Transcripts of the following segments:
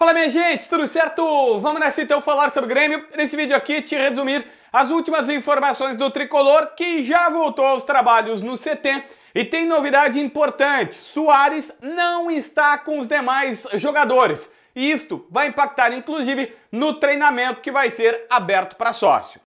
Fala minha gente, tudo certo? Vamos nessa então falar sobre o Grêmio. Nesse vídeo aqui te resumir as últimas informações do Tricolor que já voltou aos trabalhos no CT e tem novidade importante, Soares não está com os demais jogadores e isto vai impactar inclusive no treinamento que vai ser aberto para sócio.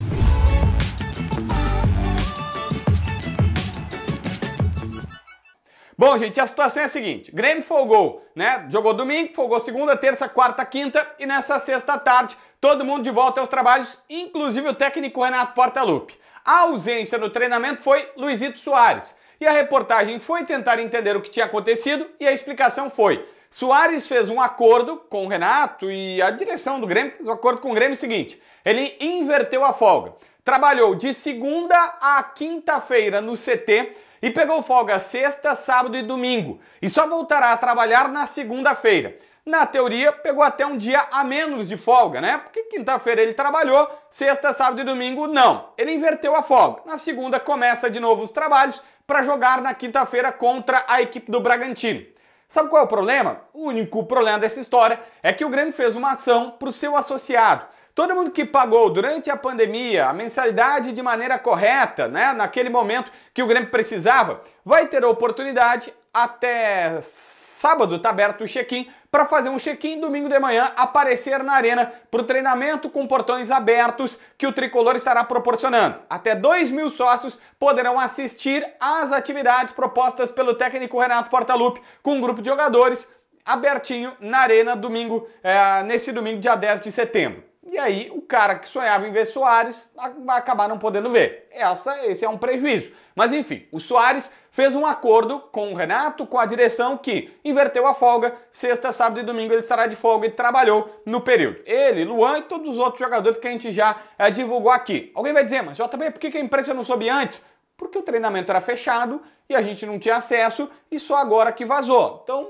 Bom, gente, a situação é a seguinte: Grêmio folgou, né? Jogou domingo, folgou segunda, terça, quarta, quinta e nessa sexta tarde todo mundo de volta aos trabalhos, inclusive o técnico Renato Portaluppi. A ausência no treinamento foi Luizito Soares. E a reportagem foi tentar entender o que tinha acontecido e a explicação foi: Soares fez um acordo com o Renato e a direção do Grêmio fez um acordo com o Grêmio seguinte: ele inverteu a folga. Trabalhou de segunda a quinta-feira no CT e pegou folga sexta, sábado e domingo, e só voltará a trabalhar na segunda-feira. Na teoria, pegou até um dia a menos de folga, né? Porque quinta-feira ele trabalhou, sexta, sábado e domingo não. Ele inverteu a folga. Na segunda, começa de novo os trabalhos para jogar na quinta-feira contra a equipe do Bragantino. Sabe qual é o problema? O único problema dessa história é que o Grêmio fez uma ação para o seu associado. Todo mundo que pagou durante a pandemia a mensalidade de maneira correta, né, naquele momento que o Grêmio precisava, vai ter a oportunidade até sábado está aberto o check-in para fazer um check-in domingo de manhã, aparecer na arena para o treinamento com portões abertos que o tricolor estará proporcionando. Até 2 mil sócios poderão assistir às atividades propostas pelo técnico Renato Portaluppi com um grupo de jogadores abertinho na arena domingo, é, nesse domingo, dia 10 de setembro. E aí o cara que sonhava em ver Soares vai acabar não podendo ver. Essa, esse é um prejuízo. Mas enfim, o Soares fez um acordo com o Renato, com a direção que inverteu a folga. Sexta, sábado e domingo ele estará de folga e trabalhou no período. Ele, Luan e todos os outros jogadores que a gente já é, divulgou aqui. Alguém vai dizer, mas JB, por que, a imprensa não soube antes? Porque o treinamento era fechado e a gente não tinha acesso e só agora que vazou. Então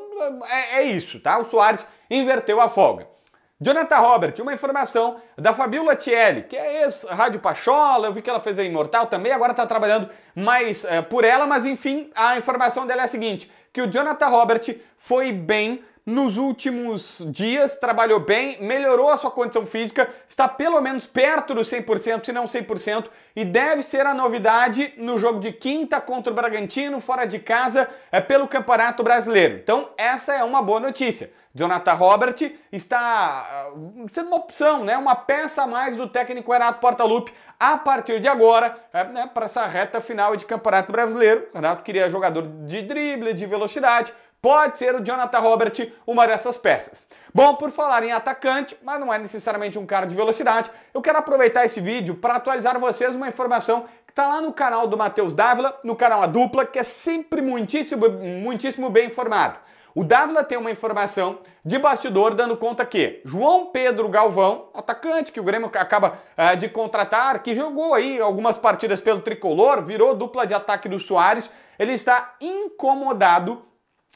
é, é isso, tá? O Soares inverteu a folga. Jonathan Robert, uma informação da Fabiola Tielli, que é ex-Rádio Pachola, eu vi que ela fez a Imortal também, agora está trabalhando mais é, por ela, mas enfim, a informação dela é a seguinte, que o Jonathan Robert foi bem nos últimos dias, trabalhou bem, melhorou a sua condição física, está pelo menos perto dos 100%, se não 100%, e deve ser a novidade no jogo de quinta contra o Bragantino, fora de casa, é, pelo Campeonato Brasileiro. Então, essa é uma boa notícia. Jonathan Robert está ah, sendo uma opção, né? uma peça a mais do técnico Renato Portaluppi a partir de agora, eh, né? para essa reta final de Campeonato Brasileiro. O Renato queria jogador de drible, de velocidade. Pode ser o Jonathan Robert uma dessas peças. Bom, por falar em atacante, mas não é necessariamente um cara de velocidade, eu quero aproveitar esse vídeo para atualizar vocês uma informação que está lá no canal do Matheus Dávila, no canal A Dupla, que é sempre muitíssimo, muitíssimo bem informado. O Dávila tem uma informação de bastidor dando conta que João Pedro Galvão, atacante que o Grêmio acaba eh, de contratar, que jogou aí algumas partidas pelo tricolor, virou dupla de ataque do Soares, ele está incomodado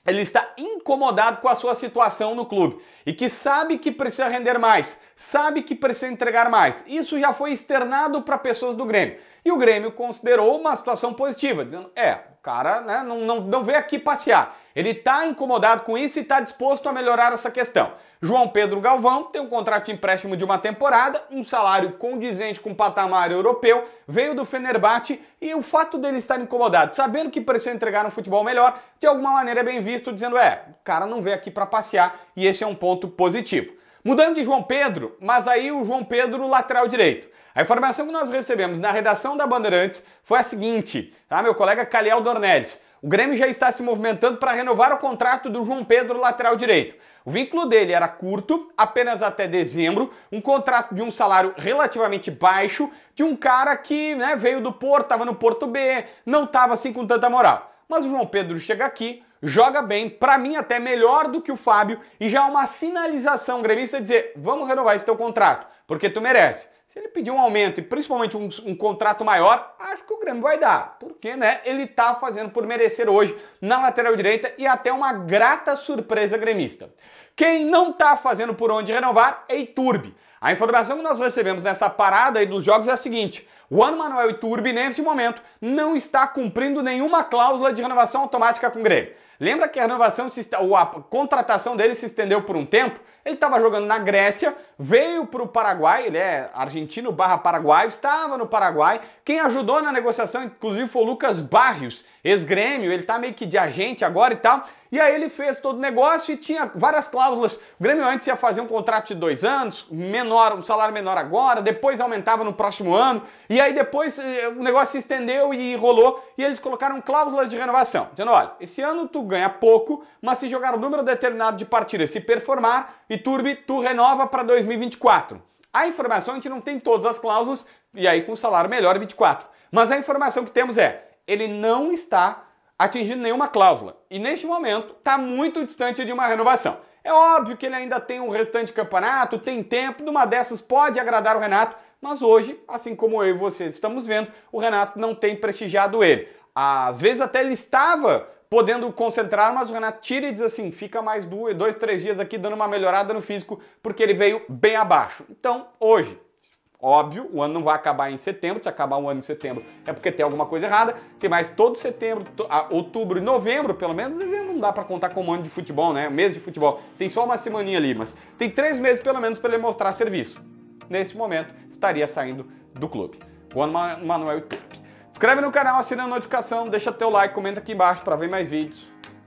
ele está incomodado com a sua situação no clube e que sabe que precisa render mais, sabe que precisa entregar mais. Isso já foi externado para pessoas do Grêmio. E o Grêmio considerou uma situação positiva, dizendo: é, o cara né, não, não, não veio aqui passear. Ele está incomodado com isso e está disposto a melhorar essa questão. João Pedro Galvão tem um contrato de empréstimo de uma temporada, um salário condizente com o patamar europeu, veio do Fenerbahçe e o fato dele estar incomodado, sabendo que precisa entregar um futebol melhor, de alguma maneira é bem visto, dizendo: é, o cara não veio aqui para passear e esse é um ponto positivo. Mudando de João Pedro, mas aí o João Pedro lateral direito. A informação que nós recebemos na redação da Bandeirantes foi a seguinte, tá? Meu colega Caliel Dornelles o Grêmio já está se movimentando para renovar o contrato do João Pedro, lateral direito. O vínculo dele era curto, apenas até dezembro, um contrato de um salário relativamente baixo, de um cara que né, veio do Porto, estava no Porto B, não estava assim com tanta moral. Mas o João Pedro chega aqui, joga bem, para mim até melhor do que o Fábio, e já é uma sinalização gremista dizer: vamos renovar esse teu contrato, porque tu merece. Se ele pedir um aumento e principalmente um, um, contrato maior, acho que o Grêmio vai dar. Porque né, ele está fazendo por merecer hoje na lateral direita e até uma grata surpresa gremista. Quem não está fazendo por onde renovar é Iturbe. A informação que nós recebemos nessa parada aí dos jogos é a seguinte. Juan Manuel Iturbe, nesse momento, não está cumprindo nenhuma cláusula de renovação automática com o Grêmio. Lembra que a renovação, ou a contratação dele se estendeu por um tempo? Ele estava jogando na Grécia veio para o Paraguai, ele é né? argentino barra paraguaio, estava no Paraguai. Quem ajudou na negociação, inclusive, foi o Lucas Barrios, ex-grêmio, ele tá meio que de agente agora e tal. E aí ele fez todo o negócio e tinha várias cláusulas. O Grêmio antes ia fazer um contrato de dois anos, menor, um salário menor agora, depois aumentava no próximo ano, e aí depois eh, o negócio se estendeu e rolou, e eles colocaram cláusulas de renovação, dizendo: olha, esse ano tu ganha pouco, mas se jogar um número determinado de partidas, se performar, e turbe, tu renova para 2024. A informação a gente não tem todas as cláusulas, e aí com salário melhor 24. Mas a informação que temos é: ele não está atingindo nenhuma cláusula. E neste momento está muito distante de uma renovação. É óbvio que ele ainda tem um restante campeonato, tem tempo, numa dessas pode agradar o Renato, mas hoje, assim como eu e vocês estamos vendo, o Renato não tem prestigiado ele. Às vezes até ele estava podendo concentrar, mas o Renato tira e diz assim: fica mais dois, três dias aqui dando uma melhorada no físico, porque ele veio bem abaixo. Então, hoje, Óbvio, o ano não vai acabar em setembro, se acabar um ano em setembro é porque tem alguma coisa errada. Tem mais todo setembro, outubro e novembro, pelo menos, dezembro não dá para contar como ano de futebol, né? Mês de futebol. Tem só uma semaninha ali, mas tem três meses pelo menos para ele mostrar serviço. Nesse momento, estaria saindo do clube. Juan Manuel Pepe. Inscreve no canal, assina a notificação, deixa teu like, comenta aqui embaixo para ver mais vídeos.